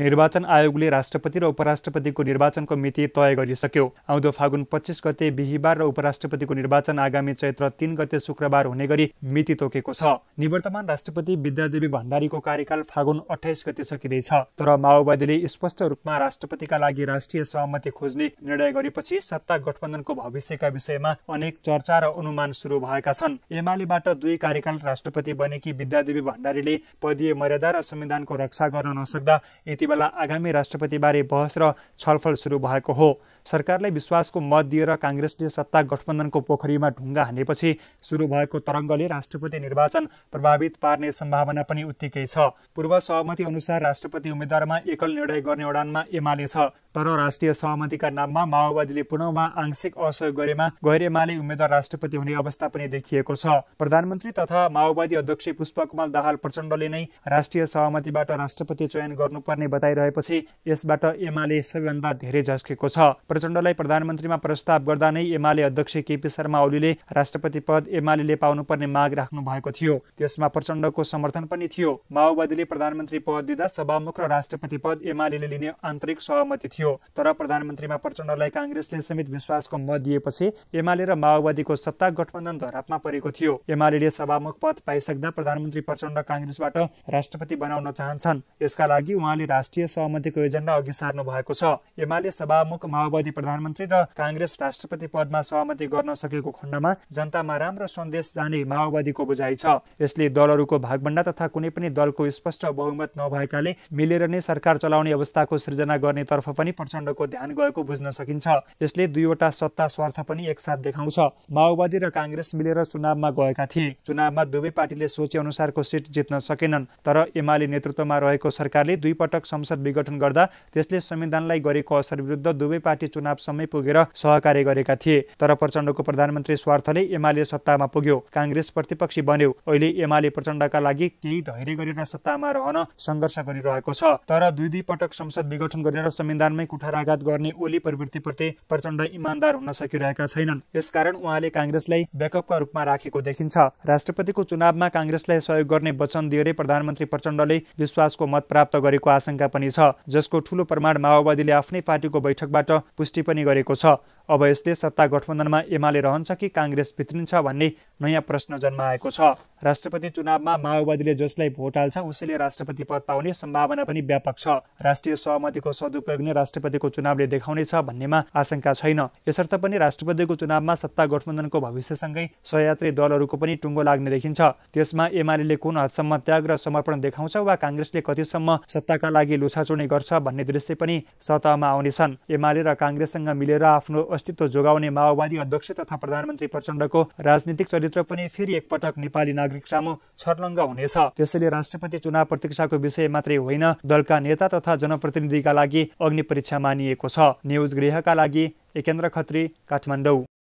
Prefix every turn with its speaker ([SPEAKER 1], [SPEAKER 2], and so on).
[SPEAKER 1] निर्वाचन आयोगले राष्ट्रपति र उपराष्ट्रपतिको निर्वाचनको मिति तय गरिसक्यो आउँदो फागुन पच्चिस गते बिहिबार र उपराष्ट्रपतिको निर्वाचन आगामी चैत्र तीन गते शुक्रबार हुने गरी मिति तोकेको छ निवर्तमान राष्ट्रपति विद्यादेवी भण्डारीको कार्यकाल फागुन अठाइस गते सकिँदैछ तर माओवादीले स्पष्ट रूपमा राष्ट्रपतिका लागि राष्ट्रिय सहमति खोज्ने निर्णय गरेपछि सत्ता गठबन्धनको भविष्यका विषयमा अनेक चर्चा र अनुमान सुरु भएका छन् एमालेबाट दुई कार्यकाल राष्ट्रपति बनेकी विद्यादेवी भण्डारीले पदीय मर्यादा र संविधानको रक्षा गर्न नसक्दा बेला आगामी राष्ट्रपतिबारे बहस र छलफल सुरु भएको हो सरकारलाई विश्वासको मत दिएर काङ्ग्रेसले सत्ता गठबन्धनको पोखरीमा ढुङ्गा हानेपछि सुरु भएको तरङ्गले राष्ट्रपति निर्वाचन प्रभावित पार्ने सम्भावना पनि उत्तिकै छ पूर्व सहमति अनुसार राष्ट्रपति उम्मेद्वारमा एकल निर्णय गर्ने उडानमा एमाले छ तर राष्ट्रिय सहमतिका नाममा माओवादीले पुनमा आंशिक असहयोग गरेमा गैर एमाले उम्मेद्वार राष्ट्रपति हुने अवस्था पनि देखिएको छ प्रधानमन्त्री तथा माओवादी अध्यक्ष पुष्पकमल दाहाल प्रचण्डले नै राष्ट्रिय सहमतिबाट राष्ट्रपति चयन गर्नुपर्ने बताइरहेपछि यसबाट एमाले सबैभन्दा धेरै झस्केको छ प्रचण्डलाई प्रधानमन्त्रीमा प्रस्ताव गर्दा नै एमाले अध्यक्ष केपी शर्मा ओलीले राष्ट्रपति पद एमाले पाउनुपर्ने माग राख्नु भएको थियो त्यसमा प्रचण्डको समर्थन पनि थियो माओवादीले प्रधानमन्त्री पद दिँदा सभामुख र राष्ट्रपति पद एमाले लिने आन्तरिक सहमति थियो थियो तर प्रधानमन्त्रीमा प्रचण्डलाई काङ्ग्रेसले समेत विश्वासको मत दिएपछि एमाले र माओवादीको सत्ता गठबन्धन धरापमा परेको थियो एमाले सभामुख पद पाइसक्दा प्रधानमन्त्री प्रचण्ड काङ्ग्रेसबाट राष्ट्रपति बनाउन चाहन्छन् यसका लागि उहाँले राष्ट्रिय सहमतिको एजेन्डा अघि सार्नु भएको छ एमाले सभामुख माओवादी प्रधानमन्त्री र काङ्ग्रेस राष्ट्रपति पदमा सहमति गर्न सकेको खण्डमा जनतामा राम्रो सन्देश जाने माओवादीको बुझाइ छ यसले दलहरूको भागभन्डा तथा कुनै पनि दलको स्पष्ट बहुमत नभएकाले मिलेर नै सरकार चलाउने अवस्थाको सृजना गर्नेतर्फ पनि प्रचण्डको ध्यान गएको बुझ्न सकिन्छ यसले दुईवटा सत्ता स्वार्थ पनि एकसाथ देखाउँछ माओवादी र काङ्ग्रेस मिलेर चुनावमा गएका थिए चुनावमा दुवै पार्टीले सोचे अनुसारको सिट जित्न सकेनन् तर एमाले नेतृत्वमा रहेको सरकारले दुई पटक संसद विघटन गर्दा त्यसले संविधानलाई गरेको असर विरुद्ध दुवै पार्टी चुनाव समय पुगेर सहकार्य गरेका थिए तर प्रचण्डको प्रधानमन्त्री स्वार्थले एमाले सत्तामा पुग्यो काङ्ग्रेस प्रतिपक्षी बन्यो अहिले एमाले प्रचण्डका लागि केही धैर्य गरेर सत्तामा रहन सङ्घर्ष गरिरहेको छ तर दुई दुई पटक संसद विघटन गरेर संविधानमै नै कुठाराघात गर्ने ओली प्रवृत्तिप्रति प्रचण्ड इमान्दार हुन सकिरहेका छैनन् यसकारण उहाँले काङ्ग्रेसलाई ब्याकअपका रूपमा राखेको देखिन्छ राष्ट्रपतिको चुनावमा काङ्ग्रेसलाई सहयोग गर्ने वचन दिएरै प्रधानमन्त्री प्रचण्डले विश्वासको मत प्राप्त गरेको आशंका पनि छ जसको ठूलो प्रमाण माओवादीले आफ्नै पार्टीको बैठकबाट पुष्टि पनि गरेको छ अब यसले सत्ता गठबन्धनमा एमाले रहन्छ कि काङ्ग्रेस भित्रिन्छ भन्ने नयाँ प्रश्न जन्माएको छ राष्ट्रपति चुनावमा माओवादीले जसलाई भोट हाल्छ उसैले राष्ट्रपति पद पाउने सम्भावना पनि व्यापक छ राष्ट्रिय सहमतिको सदुपयोग नै राष्ट्रपतिको चुनावले देखाउनेछ भन्नेमा आशंका छैन यसर्थ पनि राष्ट्रपतिको चुनावमा सत्ता गठबन्धनको भविष्यसँगै सहयात्री दलहरूको पनि टुङ्गो लाग्ने देखिन्छ त्यसमा एमाले कुन हदसम्म त्याग र समर्पण देखाउँछ वा काङ्ग्रेसले कतिसम्म सत्ताका लागि लुछाचुनी गर्छ भन्ने दृश्य पनि सतहमा आउनेछन् एमाले र काङ्ग्रेससँग मिलेर आफ्नो अस्तित्व जोगाउने माओवादी अध्यक्ष तथा प्रधानमन्त्री प्रचण्डको राजनीतिक चरित्र पनि फेरि एकपटक नेपाली नागरिक सामु छर्लङ्ग हुनेछ त्यसैले राष्ट्रपति चुनाव प्रतीक्षाको विषय मात्रै होइन दलका नेता तथा जनप्रतिनिधिका लागि अग्नि परीक्षा मानिएको छ न्युज गृहका लागि एकेन्द्र खत्री काठमाडौँ